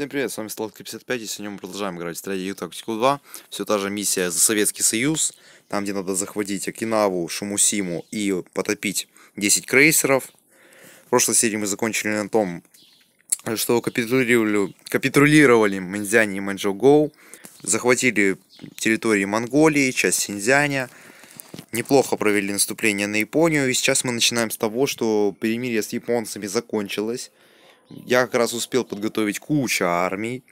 Всем привет, с вами Сладкий55, и сегодня мы продолжаем играть в стратегию тактику 2. Все та же миссия за Советский Союз, там где надо захватить Окинаву, Шумусиму и потопить 10 крейсеров. В прошлой серии мы закончили на том, что капитулировали, капитулировали Мэнзянь и Мэнджогоу, захватили территории Монголии, часть Синьцзяня, неплохо провели наступление на Японию, и сейчас мы начинаем с того, что перемирие с японцами закончилось. Я как раз успел подготовить кучу армий.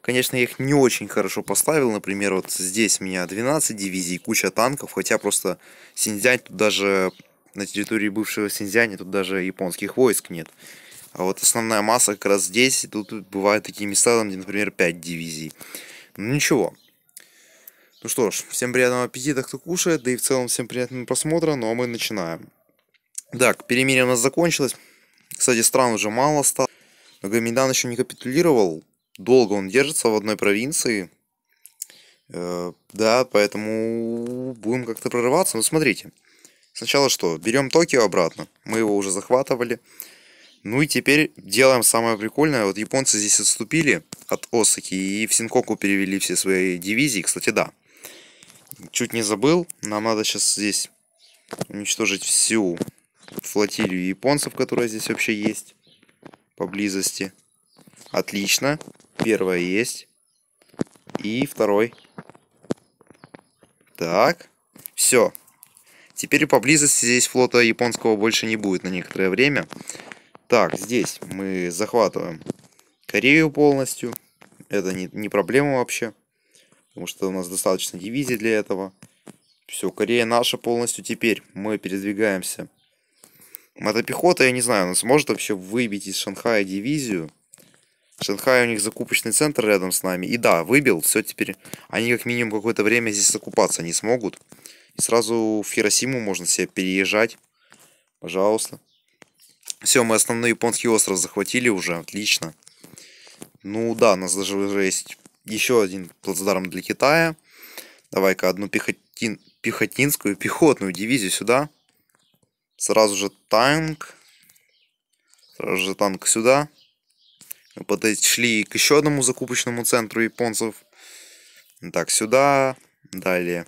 Конечно, я их не очень хорошо поставил. Например, вот здесь у меня 12 дивизий, куча танков. Хотя просто Синьцзянь тут даже... На территории бывшего Синьцзяня тут даже японских войск нет. А вот основная масса как раз здесь. И тут бывают такие места, там, где, например, 5 дивизий. Ну ничего. Ну что ж, всем приятного аппетита, кто кушает. Да и в целом всем приятного просмотра. Ну а мы начинаем. Так, перемирие у нас закончилось. Кстати, стран уже мало стало. Но Гамидан еще не капитулировал. Долго он держится в одной провинции. Э, да, поэтому будем как-то прорываться. Ну, смотрите. Сначала что? Берем Токио обратно. Мы его уже захватывали. Ну и теперь делаем самое прикольное. Вот японцы здесь отступили от Осаки и в Синкоку перевели все свои дивизии. Кстати, да. Чуть не забыл. Нам надо сейчас здесь уничтожить всю флотилию японцев, которая здесь вообще есть поблизости. Отлично. Первое есть. И второй. Так. Все. Теперь поблизости здесь флота японского больше не будет на некоторое время. Так, здесь мы захватываем Корею полностью. Это не, не проблема вообще. Потому что у нас достаточно дивизий для этого. Все, Корея наша полностью. Теперь мы передвигаемся Мотопехота, я не знаю, она сможет вообще выбить из Шанхая дивизию. Шанхай у них закупочный центр рядом с нами. И да, выбил, все теперь. Они как минимум какое-то время здесь закупаться не смогут. И сразу в Хиросиму можно себе переезжать. Пожалуйста. Все, мы основной японский остров захватили уже, отлично. Ну да, у нас даже уже есть еще один плацдарм для Китая. Давай-ка одну пехотин... пехотинскую, пехотную дивизию сюда. Сразу же танк. Сразу же танк сюда. Мы подошли к еще одному закупочному центру японцев. Так, сюда. Далее.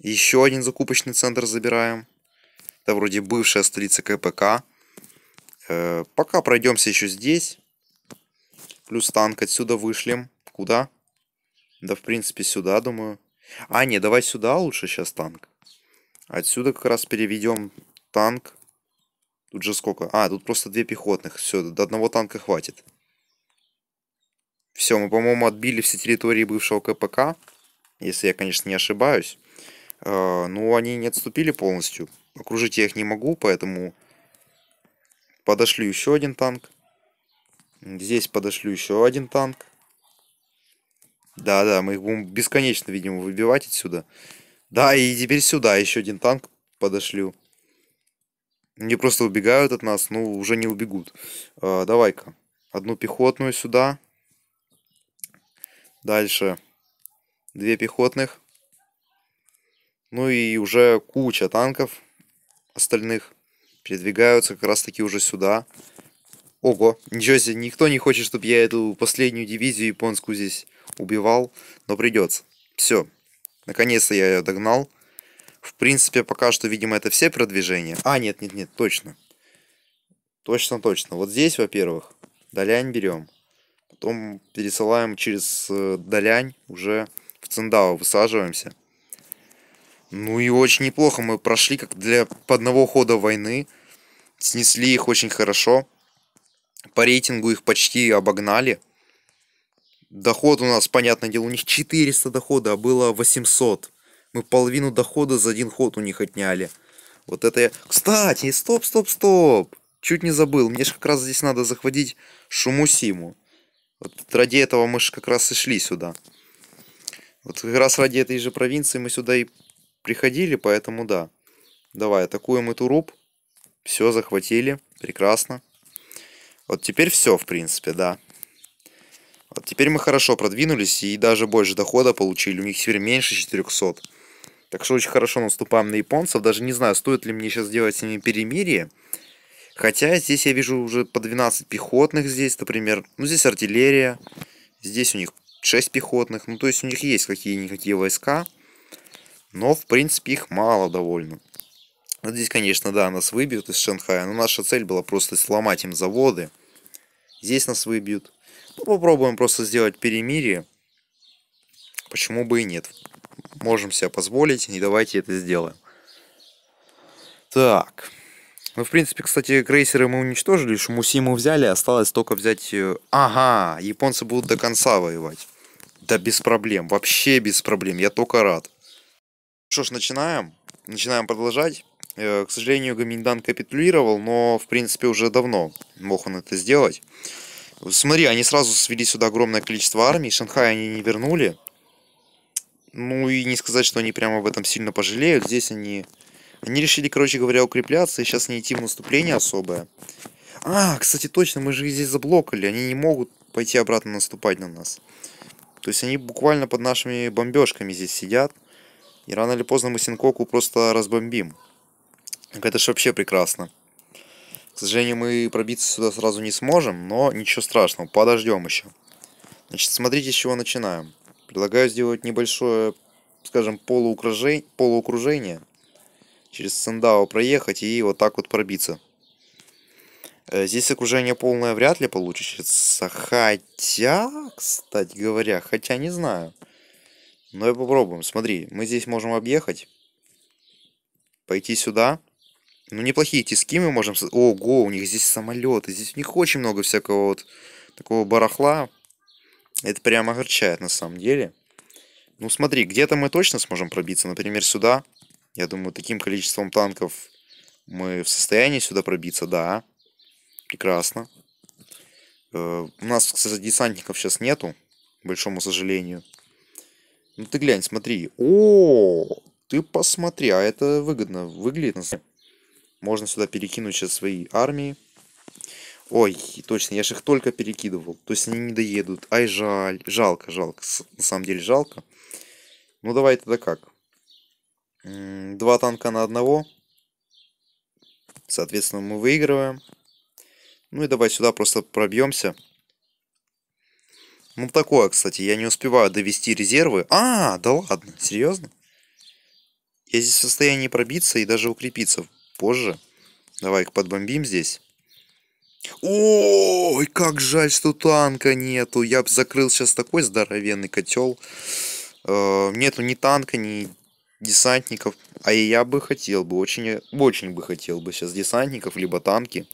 Еще один закупочный центр забираем. Это вроде бывшая столица КПК. Э, пока пройдемся еще здесь. Плюс танк отсюда вышлем. Куда? Да, в принципе, сюда, думаю. А, не, давай сюда лучше сейчас танк. Отсюда как раз переведем танк. Тут же сколько? А, тут просто две пехотных. Все, до одного танка хватит. Все, мы, по-моему, отбили все территории бывшего КПК. Если я, конечно, не ошибаюсь. А, ну, они не отступили полностью. Окружить я их не могу, поэтому подошлю еще один танк. Здесь подошлю еще один танк. Да-да, мы их будем бесконечно, видимо, выбивать отсюда. Да, и теперь сюда еще один танк подошлю. Они просто убегают от нас, ну, уже не убегут. Э, Давай-ка. Одну пехотную сюда. Дальше. Две пехотных. Ну и уже куча танков остальных передвигаются как раз-таки уже сюда. Ого, ничего себе, никто не хочет, чтобы я эту последнюю дивизию японскую здесь убивал, но придется. Все, Наконец-то я ее догнал. В принципе, пока что, видимо, это все продвижения. А, нет, нет, нет, точно. Точно, точно. Вот здесь, во-первых, долянь берем. Потом пересылаем через э, долянь уже в Циндао, высаживаемся. Ну и очень неплохо мы прошли, как для одного хода войны. Снесли их очень хорошо. По рейтингу их почти обогнали. Доход у нас, понятное дело, у них 400 дохода, а было 800. Мы половину дохода за один ход у них отняли. Вот это я... Кстати, стоп, стоп, стоп! Чуть не забыл, мне же как раз здесь надо захватить Шумусиму. Вот ради этого мы же как раз и шли сюда. Вот как раз ради этой же провинции мы сюда и приходили, поэтому да. Давай, атакуем эту руб. Все, захватили. Прекрасно. Вот теперь все, в принципе, да. Теперь мы хорошо продвинулись и даже больше дохода получили. У них теперь меньше 400. Так что очень хорошо наступаем на японцев. Даже не знаю, стоит ли мне сейчас делать с ними перемирие. Хотя здесь я вижу уже по 12 пехотных здесь, например. Ну, здесь артиллерия. Здесь у них 6 пехотных. Ну, то есть у них есть какие-никакие войска. Но, в принципе, их мало довольно. Вот здесь, конечно, да, нас выбьют из Шанхая. Но наша цель была просто сломать им заводы. Здесь нас выбьют. Ну, попробуем просто сделать перемирие. Почему бы и нет? Можем себе позволить, и давайте это сделаем. Так. Ну, в принципе, кстати, крейсеры мы уничтожили, Шумусиму взяли, осталось только взять... Э, ага, японцы будут до конца воевать. Да без проблем, вообще без проблем, я только рад. Что ж, начинаем. Начинаем продолжать. Э, к сожалению, Гаминдан капитулировал, но, в принципе, уже давно мог он это сделать. Смотри, они сразу свели сюда огромное количество армий, Шанхай они не вернули. Ну и не сказать, что они прямо в этом сильно пожалеют. Здесь они... Они решили, короче говоря, укрепляться и сейчас не идти в наступление особое. А, кстати, точно, мы же их здесь заблокали. Они не могут пойти обратно наступать на нас. То есть они буквально под нашими бомбежками здесь сидят. И рано или поздно мы Синкоку просто разбомбим. Так это же вообще прекрасно. К сожалению, мы пробиться сюда сразу не сможем, но ничего страшного, подождем еще. Значит, смотрите, с чего начинаем. Предлагаю сделать небольшое, скажем, полуукружение, полуокружение. Через Сендао проехать и вот так вот пробиться. Э, здесь окружение полное вряд ли получится. Хотя, кстати говоря, хотя не знаю. Но и попробуем. Смотри, мы здесь можем объехать. Пойти Сюда. Ну, неплохие тиски мы можем... Ого, у них здесь самолеты, здесь у них очень много всякого вот такого барахла. Это прямо огорчает на самом деле. Ну, смотри, где-то мы точно сможем пробиться. Например, сюда. Я думаю, таким количеством танков мы в состоянии сюда пробиться, да. Прекрасно. Э, у нас, кстати, десантников сейчас нету, к большому сожалению. Ну ты глянь, смотри. О, ты посмотри, а это выгодно выглядит. На самом деле. Можно сюда перекинуть сейчас свои армии. Ой, точно, я же их только перекидывал. То есть они не доедут. Ай, жаль. Жалко, жалко. На самом деле жалко. Ну, давай тогда как. Два танка на одного. Соответственно, мы выигрываем. Ну и давай сюда просто пробьемся. Ну, такое, кстати. Я не успеваю довести резервы. А, да ладно. Серьезно? Я здесь в состоянии пробиться и даже укрепиться позже. Давай-ка подбомбим здесь. Ой, как жаль, что танка нету. Я бы закрыл сейчас такой здоровенный котел. Э, нету ни танка, ни десантников. А я бы хотел бы, очень, очень бы хотел бы сейчас десантников, либо танки.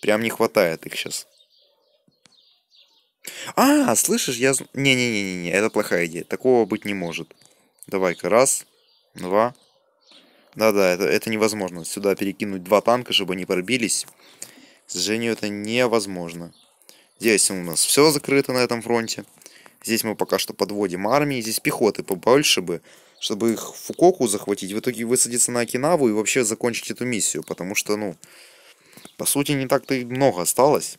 Прям не хватает их сейчас. А, слышишь, я... Не-не-не-не, это плохая идея. Такого быть не может. Давай-ка, раз, два, да-да, это, это невозможно. Сюда перекинуть два танка, чтобы они пробились. К сожалению, это невозможно. Здесь у нас все закрыто на этом фронте. Здесь мы пока что подводим армии. Здесь пехоты побольше бы, чтобы их Фукоку захватить. В итоге высадиться на Окинаву и вообще закончить эту миссию. Потому что, ну, по сути, не так-то и много осталось.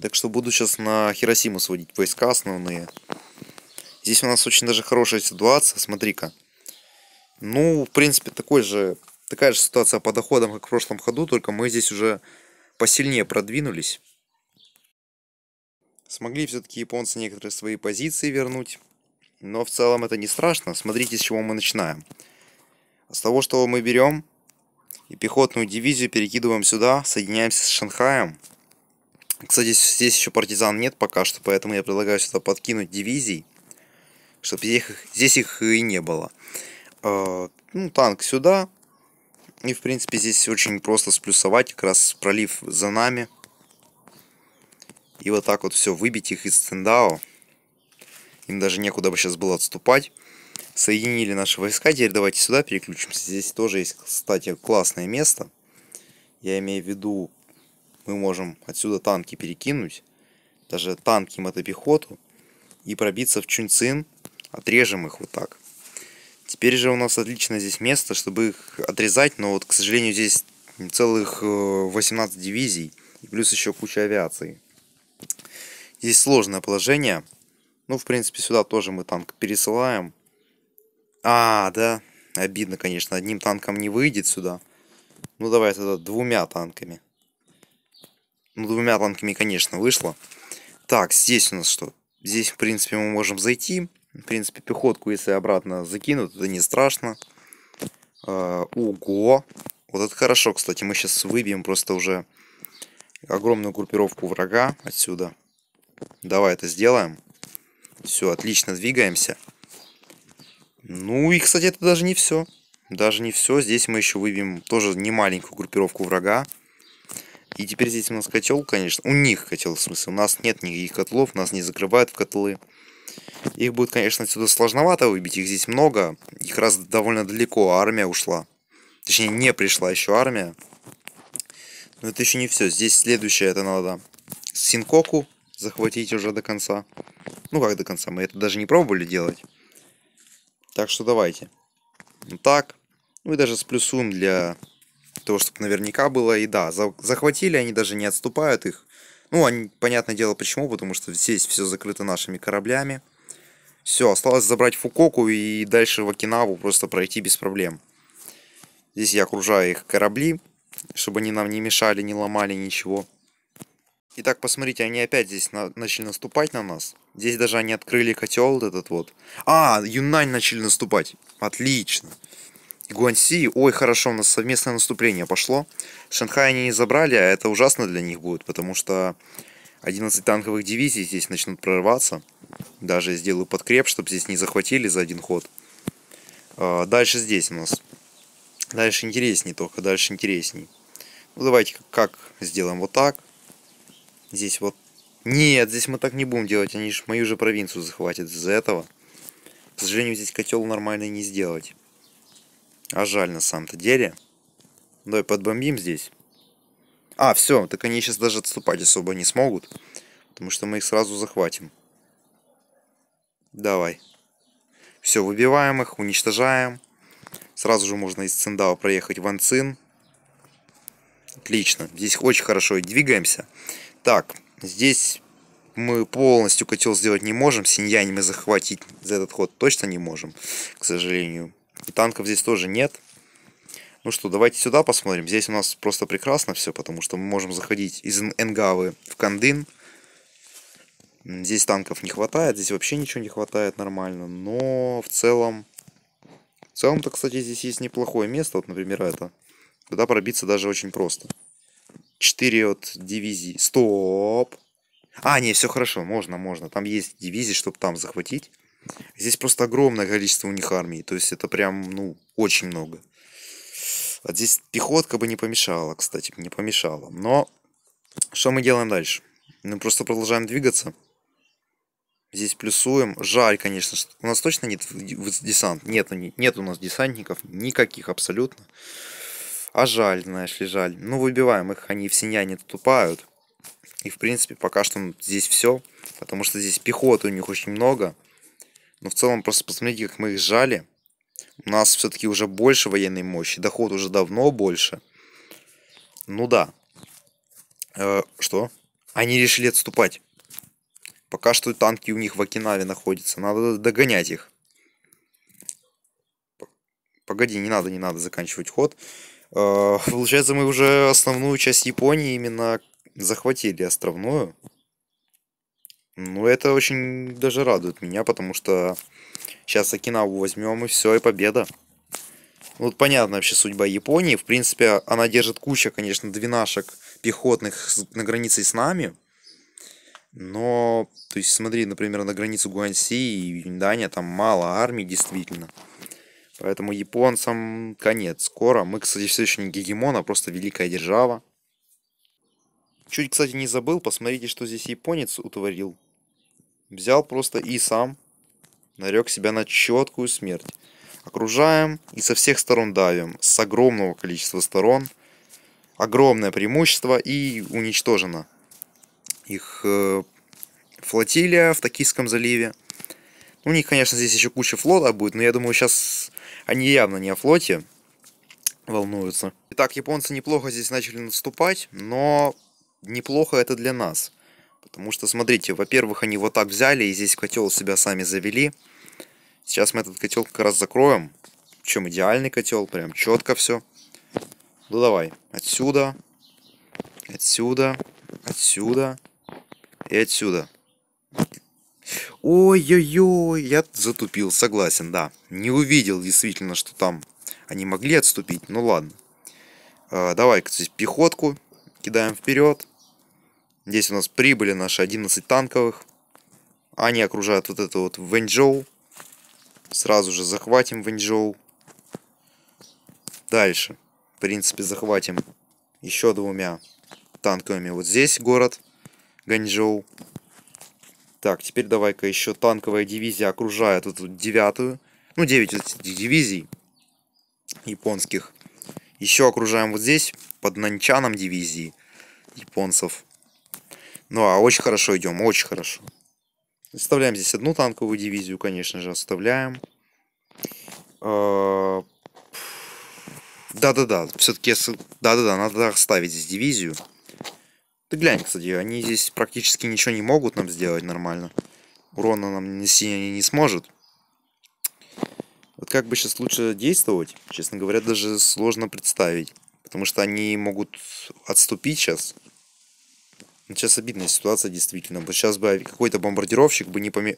Так что буду сейчас на Хиросиму сводить войска основные. Здесь у нас очень даже хорошая ситуация. Смотри-ка. Ну, в принципе, такой же, такая же ситуация по доходам, как в прошлом ходу, только мы здесь уже посильнее продвинулись. Смогли все-таки японцы некоторые свои позиции вернуть. Но в целом это не страшно. Смотрите, с чего мы начинаем. С того, что мы берем и пехотную дивизию перекидываем сюда, соединяемся с Шанхаем. Кстати, здесь еще партизан нет пока что, поэтому я предлагаю сюда подкинуть дивизий, чтобы здесь их, здесь их и не было. Э, ну, танк сюда. И, в принципе, здесь очень просто сплюсовать, как раз пролив за нами. И вот так вот все, выбить их из Стендау. Им даже некуда бы сейчас было отступать. Соединили наши войска. Теперь давайте сюда переключимся. Здесь тоже есть, кстати, классное место. Я имею в виду, мы можем отсюда танки перекинуть. Даже танки мотопехоту. И пробиться в Чунцин. Отрежем их вот так. Теперь же у нас отлично здесь место, чтобы их отрезать, но вот, к сожалению, здесь целых 18 э, дивизий, и плюс еще куча авиации. Здесь сложное положение. Ну, в принципе, сюда тоже мы танк пересылаем. А, да, обидно, конечно, одним танком не выйдет сюда. Ну, давай тогда двумя танками. Ну, двумя танками, конечно, вышло. Так, здесь у нас что? Здесь, в принципе, мы можем зайти. В принципе, пехотку, если обратно закинут, это не страшно. Э, ого! Вот это хорошо, кстати. Мы сейчас выбьем просто уже огромную группировку врага отсюда. Давай это сделаем. Все, отлично, двигаемся. Ну и, кстати, это даже не все. Даже не все. Здесь мы еще выбьем тоже немаленькую группировку врага. И теперь здесь у нас котел, конечно. У них котел, в смысле. У нас нет никаких котлов, нас не закрывают в котлы. Их будет, конечно, отсюда сложновато выбить, их здесь много, их раз довольно далеко, а армия ушла. Точнее, не пришла еще армия. Но это еще не все. Здесь следующее, это надо Синкоку захватить уже до конца. Ну как до конца, мы это даже не пробовали делать. Так что давайте. Вот ну так. Ну и даже плюсом для того, чтобы наверняка было. И да, захватили, они даже не отступают их. Ну, они, понятное дело, почему, потому что здесь все закрыто нашими кораблями. Все, осталось забрать Фукоку и дальше в Окинаву просто пройти без проблем. Здесь я окружаю их корабли, чтобы они нам не мешали, не ломали ничего. Итак, посмотрите, они опять здесь на начали наступать на нас. Здесь даже они открыли котел этот вот. А, Юнань начали наступать. Отлично. Гуанси, ой, хорошо, у нас совместное наступление пошло. Шанхай они не забрали, а это ужасно для них будет, потому что 11 танковых дивизий здесь начнут прорываться. Даже сделаю подкреп, чтобы здесь не захватили за один ход. А, дальше здесь у нас. Дальше интереснее только, дальше интересней. Ну, давайте как сделаем вот так. Здесь вот... Нет, здесь мы так не будем делать, они же мою же провинцию захватят из-за этого. К сожалению, здесь котел нормально не сделать. А жаль на самом-то деле. Давай подбомбим здесь. А, все, так они сейчас даже отступать особо не смогут. Потому что мы их сразу захватим. Давай. Все, выбиваем их, уничтожаем. Сразу же можно из Циндау проехать в Анцин. Отлично. Здесь очень хорошо и двигаемся. Так, здесь мы полностью котел сделать не можем. Синьянь мы захватить за этот ход точно не можем, к сожалению. И танков здесь тоже нет. Ну что, давайте сюда посмотрим. Здесь у нас просто прекрасно все, потому что мы можем заходить из Энгавы в Кандын. Здесь танков не хватает, здесь вообще ничего не хватает нормально. Но в целом... В целом-то, кстати, здесь есть неплохое место. Вот, например, это. Туда пробиться даже очень просто. Четыре от дивизии. Стоп! А, не, все хорошо, можно, можно. Там есть дивизии, чтобы там захватить. Здесь просто огромное количество у них армии. То есть это прям, ну, очень много. А здесь пехотка бы не помешала, кстати, не помешала. Но что мы делаем дальше? Мы просто продолжаем двигаться. Здесь плюсуем. Жаль, конечно, что у нас точно нет десант. Нет, нет у нас десантников никаких абсолютно. А жаль, знаешь ли, жаль. Ну, выбиваем их, они в синяне тупают. И, в принципе, пока что здесь все. Потому что здесь пехоты у них очень много. Но в целом просто посмотрите, как мы их сжали. У нас все-таки уже больше военной мощи, доход уже давно больше. Ну да. Э, что? Они решили отступать. Пока что танки у них в Окинаве находятся. Надо догонять их. Погоди, не надо, не надо заканчивать ход. Э, получается, мы уже основную часть Японии именно захватили островную. Ну, это очень даже радует меня, потому что сейчас Окинаву возьмем и все, и победа. Вот понятно вообще судьба Японии. В принципе, она держит куча, конечно, двенашек пехотных на границе с нами. Но, то есть, смотри, например, на границу Гуанси и Дания там мало армий действительно. Поэтому японцам конец скоро. Мы, кстати, все еще не гегемон, а просто великая держава. Чуть, кстати, не забыл, посмотрите, что здесь японец утворил. Взял просто и сам нарек себя на четкую смерть. Окружаем и со всех сторон давим, с огромного количества сторон. Огромное преимущество и уничтожено. Их э, флотилия в Токийском заливе. У них, конечно, здесь еще куча флота будет, но я думаю, сейчас они явно не о флоте волнуются. Итак, японцы неплохо здесь начали наступать, но неплохо это для нас. Потому что, смотрите, во-первых, они вот так взяли и здесь котел себя сами завели. Сейчас мы этот котел как раз закроем. Причем идеальный котел, прям четко все. Ну давай, отсюда, отсюда, отсюда и отсюда. Ой-ой-ой, я затупил, согласен, да. Не увидел действительно, что там они могли отступить, ну ладно. Э, давай, кстати, пехотку кидаем вперед. Здесь у нас прибыли наши 11 танковых. Они окружают вот это вот Вэньчжоу. Сразу же захватим Вэньчжоу. Дальше, в принципе, захватим еще двумя танковыми вот здесь город Ганчжоу. Так, теперь давай-ка еще танковая дивизия окружает вот эту девятую. Ну, 9 вот этих дивизий японских. Еще окружаем вот здесь, под Нанчаном дивизии японцев. Ну, а очень хорошо идем, очень хорошо. Оставляем здесь одну танковую дивизию, конечно же, оставляем. А, да-да-да, все-таки, да-да-да, надо оставить здесь дивизию. Ты глянь, кстати, они здесь практически ничего не могут нам сделать нормально. Урона нам не они не сможет. Вот как бы сейчас лучше действовать, честно говоря, даже сложно представить. Потому что они могут отступить сейчас. Ну, сейчас обидная ситуация, действительно. Вот сейчас бы какой-то бомбардировщик бы не поме...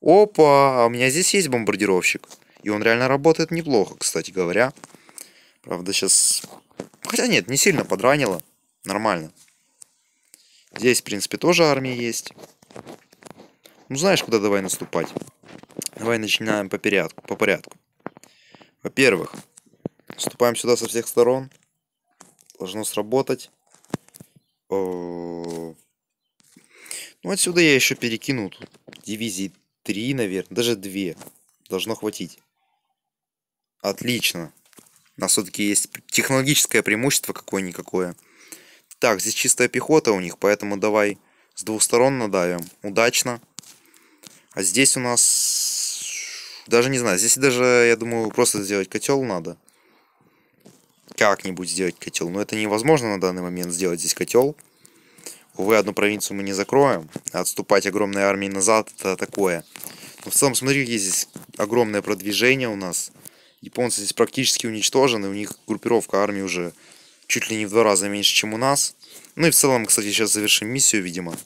Опа, а у меня здесь есть бомбардировщик. И он реально работает неплохо, кстати говоря. Правда, сейчас... Хотя нет, не сильно подранило. Нормально. Здесь, в принципе, тоже армия есть. Ну, знаешь, куда давай наступать. Давай начинаем по порядку. По порядку. Во-первых, наступаем сюда со всех сторон. Должно сработать. Ну, отсюда я еще перекину тут дивизии 3, наверное, даже 2. Должно хватить. Отлично. У нас все-таки есть технологическое преимущество какое-никакое. Так, здесь чистая пехота у них, поэтому давай с двух сторон надавим. Удачно. А здесь у нас... Даже не знаю, здесь даже, я думаю, просто сделать котел надо как-нибудь сделать котел. Но это невозможно на данный момент сделать здесь котел. Увы, одну провинцию мы не закроем. отступать огромной армии назад это такое. Но в целом, смотри, есть здесь огромное продвижение у нас. Японцы здесь практически уничтожены. У них группировка армии уже чуть ли не в два раза меньше, чем у нас. Ну и в целом, кстати, сейчас завершим миссию, видимо.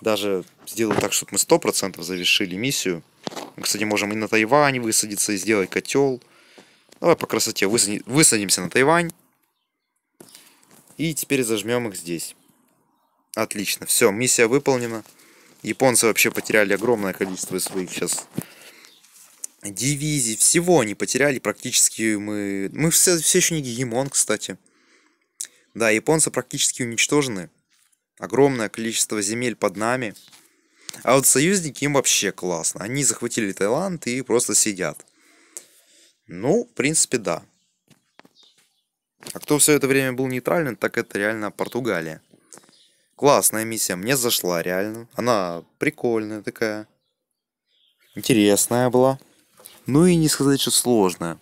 Даже сделаю так, чтобы мы 100% завершили миссию. Мы, кстати, можем и на Тайване высадиться, и сделать котел. Давай по красоте высадимся на Тайвань. И теперь зажмем их здесь. Отлично, все, миссия выполнена. Японцы вообще потеряли огромное количество своих сейчас дивизий. Всего они потеряли практически мы... Мы все, все еще не гегемон, кстати. Да, японцы практически уничтожены. Огромное количество земель под нами. А вот союзники им вообще классно. Они захватили Таиланд и просто сидят. Ну, в принципе, да. А кто все это время был нейтральным, так это реально Португалия. Классная миссия, мне зашла реально. Она прикольная такая. Интересная была. Ну и не сказать, что сложная.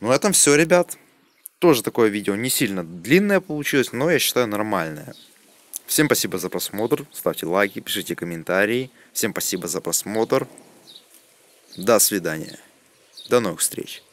Ну, этом все, ребят. Тоже такое видео не сильно длинное получилось, но я считаю нормальное. Всем спасибо за просмотр. Ставьте лайки, пишите комментарии. Всем спасибо за просмотр. До свидания. До новых встреч!